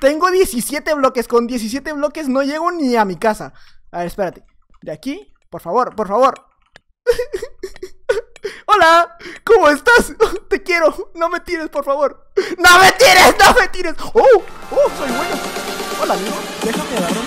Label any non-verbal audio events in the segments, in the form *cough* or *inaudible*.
Tengo 17 bloques, con 17 bloques no llego ni a mi casa. A ver, espérate. De aquí, por favor, por favor. *laughs* Hola, ¿cómo estás? *laughs* Te quiero, no me tires, por favor. ¡No me tires! ¡No me tires! ¡Oh! ¡Oh! Soy bueno. Hola, amigo. Déjame agarrar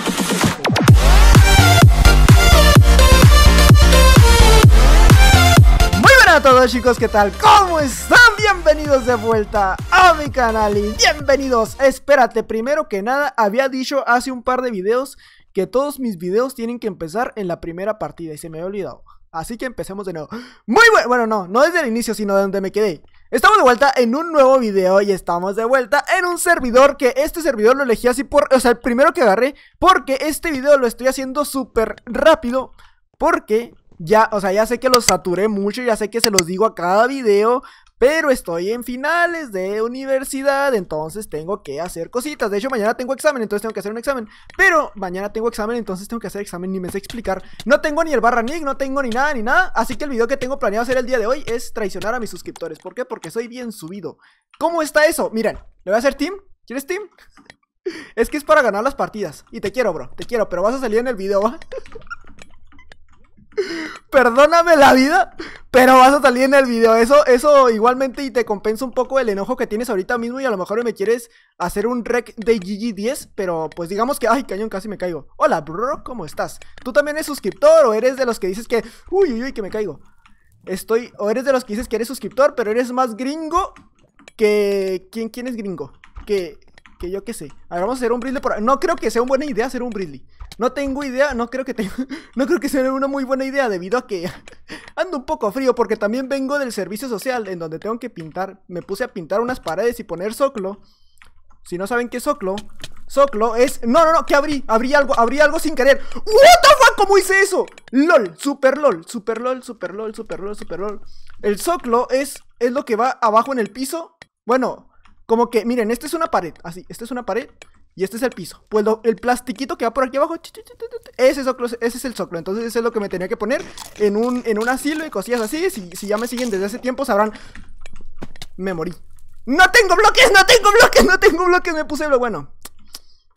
a todos chicos, ¿qué tal? ¿Cómo están? Bienvenidos de vuelta a mi canal y bienvenidos Espérate, primero que nada, había dicho hace un par de videos que todos mis videos tienen que empezar en la primera partida y se me había olvidado Así que empecemos de nuevo Muy bueno, no, no desde el inicio sino de donde me quedé Estamos de vuelta en un nuevo video y estamos de vuelta en un servidor que este servidor lo elegí así por, o sea, el primero que agarré Porque este video lo estoy haciendo súper rápido porque ya, o sea, ya sé que los saturé mucho, ya sé que se los digo a cada video, pero estoy en finales de universidad, entonces tengo que hacer cositas. De hecho, mañana tengo examen, entonces tengo que hacer un examen. Pero mañana tengo examen, entonces tengo que hacer examen, ni me sé explicar. No tengo ni el barra nick, no tengo ni nada, ni nada. Así que el video que tengo planeado hacer el día de hoy es traicionar a mis suscriptores. ¿Por qué? Porque soy bien subido. ¿Cómo está eso? Miren, le voy a hacer team. ¿Quieres team? *laughs* Es que es para ganar las partidas. Y te quiero, bro. Te quiero, pero vas a salir en el video, ¿va? *laughs* Perdóname la vida, pero vas a salir en el video. Eso, eso igualmente y te compensa un poco el enojo que tienes ahorita mismo y a lo mejor me quieres hacer un rec de GG10, pero pues digamos que, ay, cañón, casi me caigo. Hola, bro, ¿cómo estás? ¿Tú también eres suscriptor o eres de los que dices que, uy, uy, uy, que me caigo? Estoy, o eres de los que dices que eres suscriptor, pero eres más gringo que... ¿Quién, quién es gringo? Que, que yo qué sé. A ver, vamos a hacer un brindle por... No creo que sea una buena idea hacer un brindle. No tengo idea, no creo que *laughs* no creo que sea una muy buena idea debido a que *laughs* ando un poco frío porque también vengo del servicio social en donde tengo que pintar. Me puse a pintar unas paredes y poner soclo. Si no saben qué es soclo, soclo es... No, no, no, que abrí, abrí algo, abrí algo sin querer. ¡What the ¿Cómo hice eso? LOL, super LOL, super LOL, super LOL, super LOL, super LOL. El soclo es, es lo que va abajo en el piso. Bueno, como que, miren, esta es una pared, así, esta es una pared y este es el piso. Pues el plastiquito que va por aquí abajo, ese, ese es el soclo. Entonces ese es lo que me tenía que poner en un, en un asilo y cosillas así. Si, si ya me siguen desde hace tiempo sabrán... Me morí. No tengo bloques, no tengo bloques, no tengo bloques, me puse lo bueno.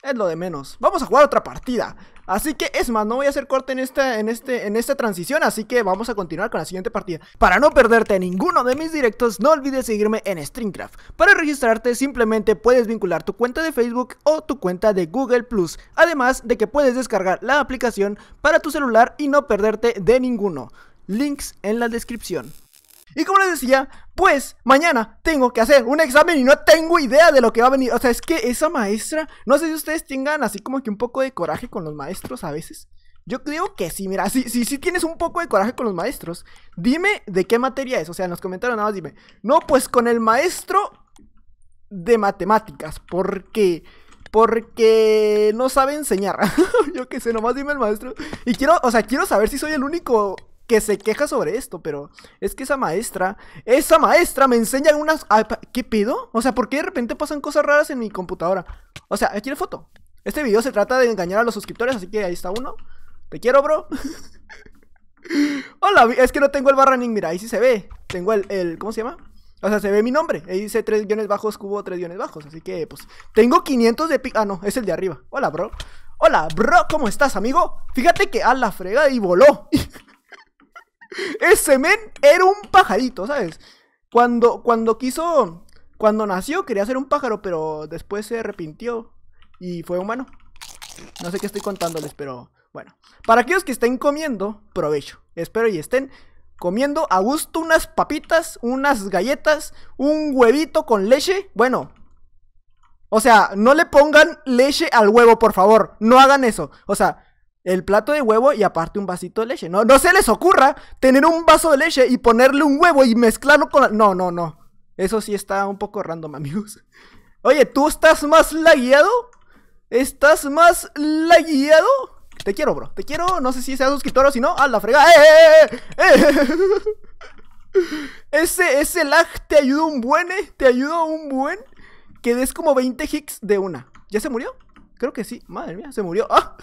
Es lo de menos. Vamos a jugar otra partida. Así que es más, no voy a hacer corte en esta, en este, en esta transición, así que vamos a continuar con la siguiente partida. Para no perderte ninguno de mis directos, no olvides seguirme en Streamcraft. Para registrarte simplemente puedes vincular tu cuenta de Facebook o tu cuenta de Google Plus, además de que puedes descargar la aplicación para tu celular y no perderte de ninguno. Links en la descripción. Y como les decía, pues mañana tengo que hacer un examen y no tengo idea de lo que va a venir. O sea, es que esa maestra, no sé si ustedes tengan así como que un poco de coraje con los maestros a veces. Yo creo que sí, mira, si, sí, tienes un poco de coraje con los maestros, dime de qué materia es. O sea, nos comentaron comentarios nada más dime. No, pues con el maestro de matemáticas, porque... Porque no sabe enseñar. *laughs* Yo qué sé, nomás dime el maestro. Y quiero, o sea, quiero saber si soy el único que se queja sobre esto, pero es que esa maestra, esa maestra me enseña unas... ¿Qué pido? O sea, ¿por qué de repente pasan cosas raras en mi computadora? O sea, aquí la foto. Este video se trata de engañar a los suscriptores, así que ahí está uno. Te quiero, bro. *laughs* Hola, es que no tengo el barra running, mira, ahí sí se ve. Tengo el, ¿cómo se llama? O sea, se ve mi nombre. Ahí dice tres guiones bajos, cubo tres guiones bajos. Así que, pues, tengo 500 de Ah, no, es el de arriba. Hola, bro. Hola, bro, ¿cómo estás, amigo? Fíjate que a la fregada y voló. *laughs* Ese men era un pajarito, ¿sabes? Cuando, cuando quiso, cuando nació quería ser un pájaro, pero después se arrepintió y fue humano. No sé qué estoy contándoles, pero bueno. Para aquellos que estén comiendo, provecho. Espero y estén comiendo a gusto unas papitas, unas galletas, un huevito con leche. Bueno, o sea, no le pongan leche al huevo, por favor. No hagan eso. O sea, el plato de huevo y aparte un vasito de leche. No, no se les ocurra tener un vaso de leche y ponerle un huevo y mezclarlo con la... No, no, no. Eso sí está un poco random, *laughs* amigos. Oye, ¿tú estás más lagueado? ¿Estás más lagueado? Te quiero, bro. Te quiero. No sé si seas suscriptor o si no. ¡A la frega ¡Eh, eh, eh, *laughs* Ese, ese lag te ayuda un buen, ¿eh? Te ayuda un buen. Que des como 20 hicks de una. ¿Ya se murió? Creo que sí. Madre mía, se murió. ¡Ah!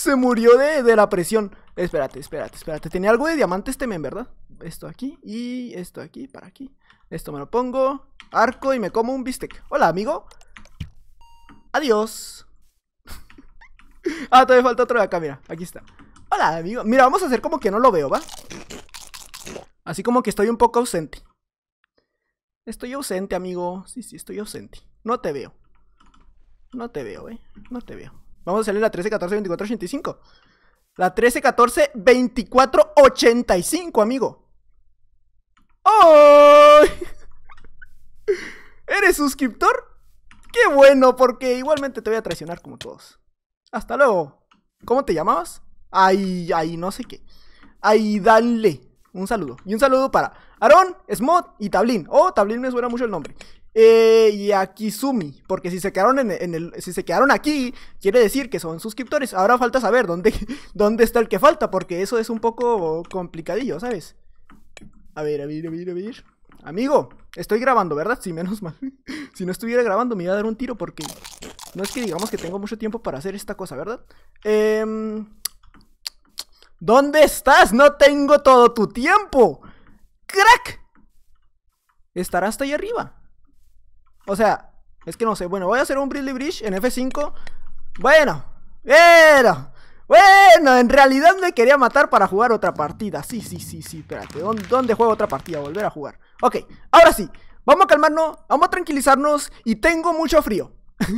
Se murió de, la presión. Espérate, espérate, espérate. Tenía algo de diamantes temen, ¿verdad? Esto aquí y esto aquí para aquí. Esto me lo pongo. Arco y me como un bistec. Hola, amigo. Adiós. *laughs* ah, todavía falta otro de acá, mira. Aquí está. Hola, amigo. Mira, vamos a hacer como que no lo veo, ¿va? Así como que estoy un poco ausente. Estoy ausente, amigo. Sí, sí, estoy ausente. No te veo. No te veo, ¿eh? No te veo. Vamos a salir la 13, 14, 24, 85. La 13, 14, 24, 85, amigo. ¿Eres suscriptor? ¡Qué bueno! Porque igualmente te voy a traicionar como todos. Hasta luego. ¿Cómo te llamabas? Ay, ay, no sé qué. Ay, dale. Un saludo. Y un saludo para Aaron, Smod y Tablin. Oh, Tablin me suena mucho el nombre. Eh, y aquí Sumi. porque si se quedaron en, el, si se quedaron aquí, quiere decir que son suscriptores. Ahora falta saber dónde, *laughs* dónde está el que falta, porque eso es un poco complicadillo, ¿sabes? A ver, a ver, a ver, a ver. Amigo, estoy grabando, ¿verdad? Si menos mal. *laughs* si no estuviera grabando me iba a dar un tiro porque no es que digamos que tengo mucho tiempo para hacer esta cosa, ¿verdad? Em, ¿Dónde estás? No tengo todo tu tiempo crack, estará hasta ahí arriba. O sea, es que no sé. Bueno, voy a hacer un brisly Bridge en F5. Bueno, bueno, bueno, en realidad me quería matar para jugar otra partida. Sí, sí, sí, sí, espérate. ¿Dónde, dónde juego otra partida? Volver a jugar. Ok, ahora sí. Vamos a calmarnos, vamos a tranquilizarnos y tengo mucho frío. *laughs*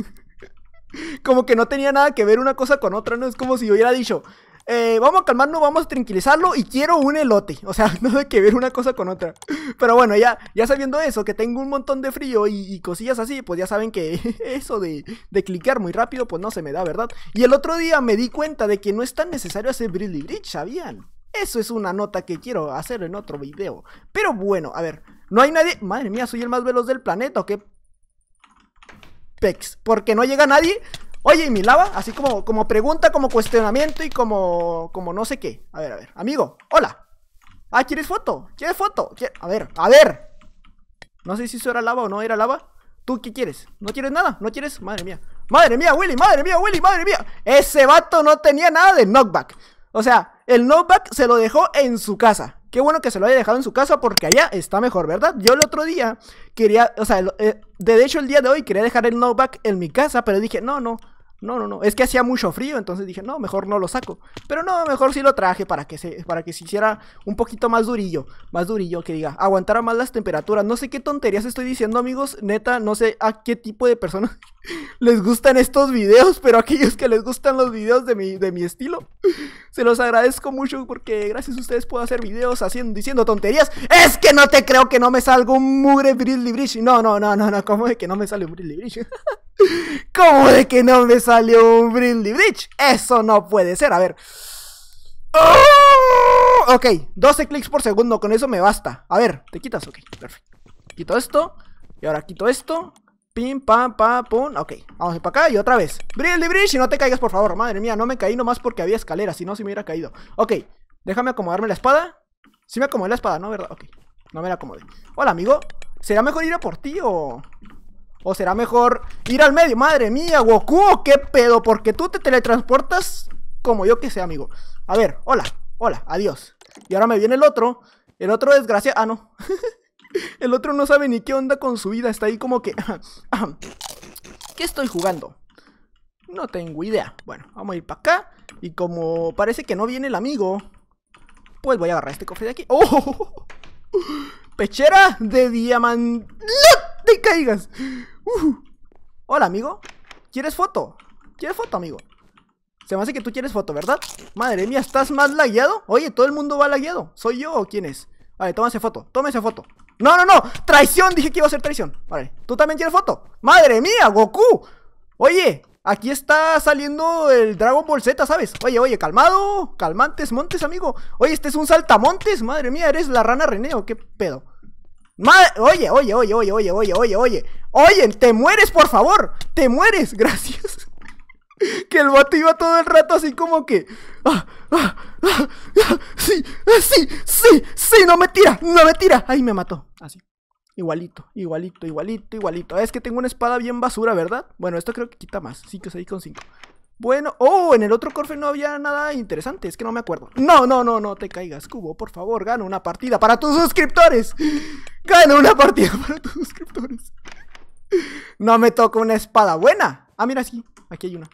como que no tenía nada que ver una cosa con otra, no es como si yo hubiera dicho, eh, vamos a calmarnos, vamos a tranquilizarlo y quiero un elote. O sea, *laughs* no hay que ver una cosa con otra. Pero bueno, ya, ya sabiendo eso, que tengo un montón de frío y, cosillas así, pues ya saben que *laughs* eso de, de, clicar muy rápido, pues no se me da, ¿verdad? Y el otro día me di cuenta de que no es tan necesario hacer y Bridge, ¿sabían? Eso es una nota que quiero hacer en otro video. Pero bueno, a ver, no hay nadie... Madre mía, soy el más veloz del planeta, ¿o qué? Pex, porque no llega nadie... Oye, ¿y mi lava? Así como, como pregunta, como cuestionamiento y como, como no sé qué. A ver, a ver. Amigo, hola. Ah, ¿quieres foto? ¿Quieres foto? A ver, a ver. No sé si eso era lava o no era lava. ¿Tú qué quieres? ¿No quieres nada? ¿No quieres? Madre mía. Madre mía, Willy, madre mía, Willy, madre mía. Ese vato no tenía nada de knockback. O sea, el knockback se lo dejó en su casa. Qué bueno que se lo haya dejado en su casa porque allá está mejor, ¿verdad? Yo el otro día quería, o sea, eh, de hecho el día de hoy quería dejar el knockback en mi casa, pero dije, no, no, no, no, no. Es que hacía mucho frío, entonces dije, no, mejor no lo saco. Pero no, mejor sí lo traje para que se, para que se hiciera un poquito más durillo. Más durillo, que diga, aguantara más las temperaturas. No sé qué tonterías estoy diciendo, amigos. Neta, no sé a qué tipo de personas *laughs* les gustan estos videos, pero aquellos que les gustan los videos de mi, de mi estilo, se los agradezco mucho porque gracias a ustedes puedo hacer videos haciendo, diciendo tonterías. Es que no te creo que no me salga un mugre Brilli Bridge. No, no, no, no, no. ¿Cómo de que no me sale un Brilly Bridge? *laughs* ¿Cómo de que no me salió un Brilly Bridge? Eso no puede ser. A ver. ¡Oh! Ok, 12 clics por segundo. Con eso me basta. A ver, te quitas. Ok, perfecto. Quito esto. Y ahora quito esto. Pim, pam, pam, pum. Ok, vamos para acá y otra vez. Brilli, brilli, no te caigas, por favor. Madre mía, no me caí nomás porque había escalera. Si no, si me hubiera caído. Ok, déjame acomodarme la espada. Si sí me acomodé la espada, ¿no? ¿Verdad? Ok, no me la acomodé. Hola, amigo. ¿Será mejor ir a por ti o.? ¿O será mejor ir al medio? Madre mía, Goku, ¿qué pedo? Porque tú te teletransportas como yo que sé, amigo. A ver, hola, hola, adiós. Y ahora me viene el otro. El otro desgraciado. Ah, no. *laughs* El otro no sabe ni qué onda con su vida, está ahí como que... *clears throat* ¿Qué estoy jugando? No tengo idea. Bueno, vamos a ir para acá. Y como parece que no viene el amigo, pues voy a agarrar este cofre de aquí. ¡Oh! *laughs* Pechera de diamante. ¡No te caigas! ¡Uh! Hola, amigo. ¿Quieres foto? ¿Quieres foto, amigo? Se me hace que tú quieres foto, ¿verdad? Madre mía, ¿estás más lagueado? Oye, todo el mundo va lagueado. ¿Soy yo o quién es? Vale, esa foto, esa foto no, no, no. Traición. Dije que iba a ser traición. Vale. ¿Tú también quieres foto? Madre mía, Goku. Oye, aquí está saliendo el Dragon Ball Z, ¿sabes? Oye, oye, calmado. Calmantes, montes, amigo. Oye, este es un saltamontes. Madre mía, eres la rana René o qué pedo. Madre... Oye, oye, oye, oye, oye, oye, oye, oye. Oye, te mueres, por favor. Te mueres. *laughs* Gracias. que el vato iba todo el rato así como que... Ah, ah, ah. ¡Eh, sí, sí, sí, no me tira, no me tira. Ahí me mató, así. Igualito, igualito, igualito, igualito. Es que tengo una espada bien basura, ¿verdad? Bueno, esto creo que quita más. 5, 6 con 5. Bueno, oh, en el otro Corfe no había nada interesante, es que no me acuerdo. No, no, no, no te caigas, Cubo, por favor, gano una partida para tus suscriptores. Gana una partida *laughs* para tus suscriptores. No me toca una espada buena. Ah, mira, sí, aquí hay una.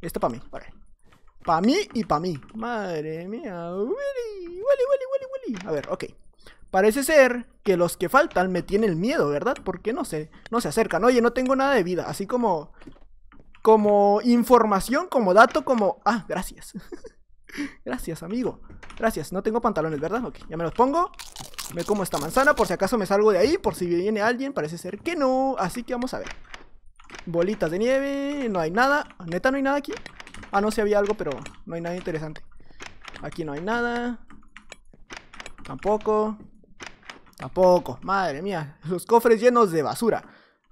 Esta para mí, para Pa' mí y pa' mí. Madre mía. A ver, ok. Parece ser que los que faltan me tienen miedo, ¿verdad? Porque no sé, no se acercan. Oye, no tengo nada de vida. Así como... Como información, como dato, como... Ah, gracias. *laughs* gracias, amigo. Gracias. No tengo pantalones, ¿verdad? Ok, ya me los pongo. Me como esta manzana por si acaso me salgo de ahí, por si viene alguien. Parece ser que no. Así que vamos a ver. Bolitas de nieve, no hay nada. ¿Neta no hay nada aquí? Ah, no, si había algo, pero no hay nada interesante. Aquí no hay nada. Tampoco. Tampoco. Madre mía, los cofres llenos de basura.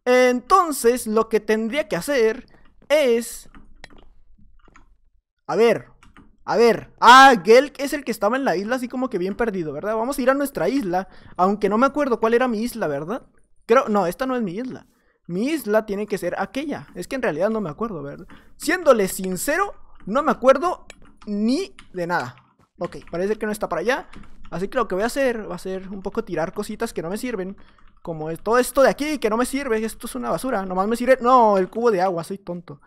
Entonces, lo que tendría que hacer es... A ver, a ver. Ah, Gelk es el que estaba en la isla así como que bien perdido, ¿verdad? Vamos a ir a nuestra isla, aunque no me acuerdo cuál era mi isla, ¿verdad? Creo... No, esta no es mi isla mi isla tiene que ser aquella. Es que en realidad no me acuerdo, ¿verdad? Siéndole sincero, no me acuerdo ni de nada. Ok, parece que no está para allá. Así que lo que voy a hacer va a ser un poco tirar cositas que no me sirven. Como todo esto de aquí que no me sirve. Esto es una basura. Nomás me sirve... No, el cubo de agua. Soy tonto.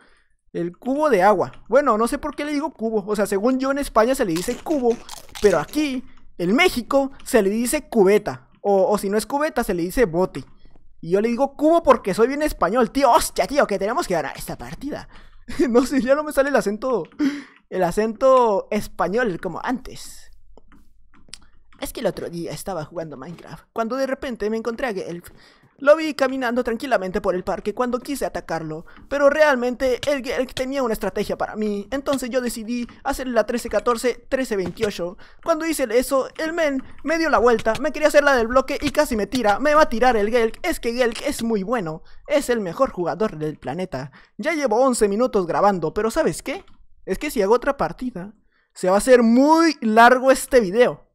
El cubo de agua. Bueno, no sé por qué le digo cubo. O sea, según yo en España se le dice cubo. Pero aquí, en México, se le dice cubeta. O, o si no es cubeta, se le dice bote. Y yo le digo cubo porque soy bien español, tío. Hostia, tío, que tenemos que ganar esta partida. *laughs* no sé, ya no me sale el acento. El acento español como antes. Es que el otro día estaba jugando Minecraft. Cuando de repente me encontré a el... Lo vi caminando tranquilamente por el parque cuando quise atacarlo, pero realmente el gelk tenía una estrategia para mí, entonces yo decidí hacerle la 13-14, 13-28. Cuando hice eso, el men me dio la vuelta, me quería hacer la del bloque y casi me tira, me va a tirar el Gelk, es que Gelk es muy bueno, es el mejor jugador del planeta. Ya llevo 11 minutos grabando, pero ¿sabes qué? Es que si hago otra partida, se va a hacer muy largo este video.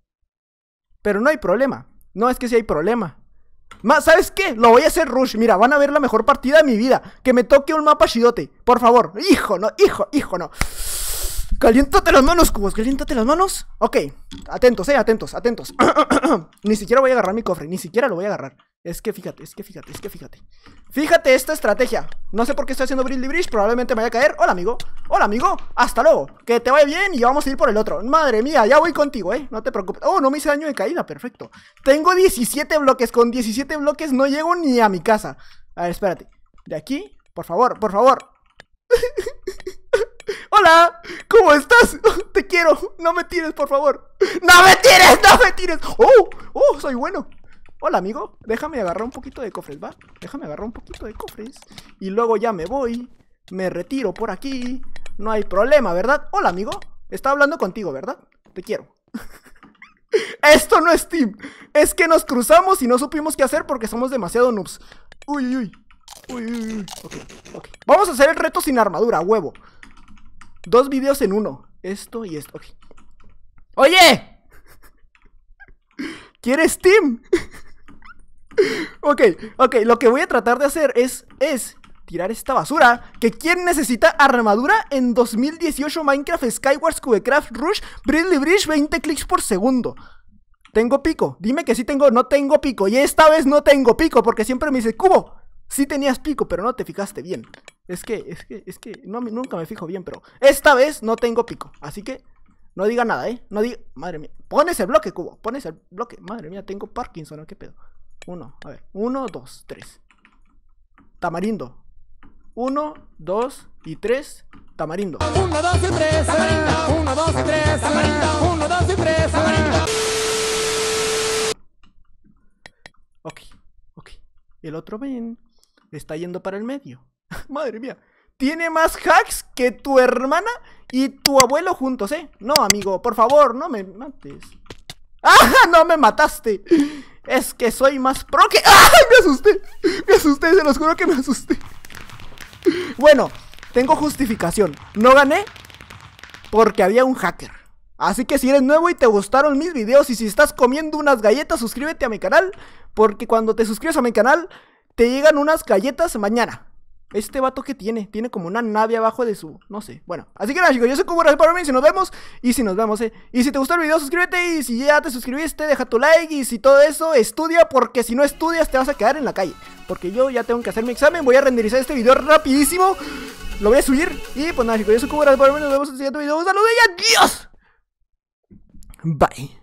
Pero no hay problema, no es que si hay problema, más, ¿sabes qué? Lo voy a hacer Rush. Mira, van a ver la mejor partida de mi vida. Que me toque un mapa chidote, Por favor. Hijo, no, hijo, hijo, no. Caliéntate las manos, cubos. Caliéntate las manos. Ok. Atentos, eh, atentos, atentos. *clears throat* ni siquiera voy a agarrar mi cofre. Ni siquiera lo voy a agarrar. Es que fíjate, es que fíjate, es que fíjate Fíjate esta estrategia No sé por qué estoy haciendo Bridley Bridge, probablemente me vaya a caer Hola amigo, hola amigo, hasta luego Que te vaya bien y vamos a ir por el otro Madre mía, ya voy contigo, eh, no te preocupes Oh, no me hice daño de caída, perfecto Tengo 17 bloques, con 17 bloques no llego ni a mi casa A ver, espérate De aquí, por favor, por favor *laughs* Hola, ¿cómo estás? *laughs* Te quiero, no me tires, por favor No me tires, no me tires Oh, oh, soy bueno Hola amigo, déjame agarrar un poquito de cofres, ¿va? Déjame agarrar un poquito de cofres. Y luego ya me voy, me retiro por aquí. No hay problema, ¿verdad? Hola amigo, está hablando contigo, ¿verdad? Te quiero. *laughs* Esto no es team. Es que nos cruzamos y no supimos qué hacer porque somos demasiado noobs. Uy, uy, uy, uy, uy. Ok, ok. Vamos a hacer el reto sin armadura, huevo. Dos videos en uno. Esto y esto. Oye. *laughs* ¿Quieres team? ok, ok, lo que voy a tratar de hacer es, es tirar esta basura. ¿Que quien necesita armadura en 2018 Minecraft Skywars Cubecraft Rush Bridley Bridge 20 clics por segundo? Tengo pico, dime que sí tengo, no tengo pico. Y esta vez no tengo pico, porque siempre me dice, Cubo, sí tenías pico, pero no te fijaste bien. Es que, es que, es que, nunca me fijo bien, pero esta vez no tengo pico. Así que no diga nada, ¿eh? No diga, madre mía, pones el bloque, Cubo, pones el bloque. Madre mía, tengo Parkinson, ¿no? qué pedo? uno, a ver, uno, dos, tres. Tamarindo. Uno, dos y tres, tamarindo. Uno, dos y tres, tamarindo. Uno, dos y tres, tamarindo. Uno, dos y tres, tamarindo. Ok, ok. El otro ven está yendo para el medio. *laughs* Madre mía. Tiene más hacks que tu hermana y tu abuelo juntos, ¿eh? No, amigo, por favor, no me mates. *laughs* ¡Ah! ¡No me mataste! Es que soy más pro que... *laughs* ¡Ay! Me asusté. Me asusté, se los juro que me asusté. Bueno, tengo justificación. No gané porque había un hacker. Así que si eres nuevo y te gustaron mis videos y si estás comiendo unas galletas, suscríbete a mi canal. Porque cuando te suscribes a mi canal, te llegan unas galletas mañana. Este vato que tiene, tiene como una nave abajo de su, no sé, bueno Así que nada chicos, yo soy Kubo Powerman, si nos vemos Y si nos vemos, eh, y si te gustó el video suscríbete Y si ya te suscribiste, deja tu like Y si todo eso, estudia, porque si no estudias Te vas a quedar en la calle, porque yo ya tengo que hacer Mi examen, voy a renderizar este video rapidísimo Lo voy a subir, y pues nada chicos Yo soy Kubo Powerman, nos vemos en el siguiente video Un saludo y adiós Bye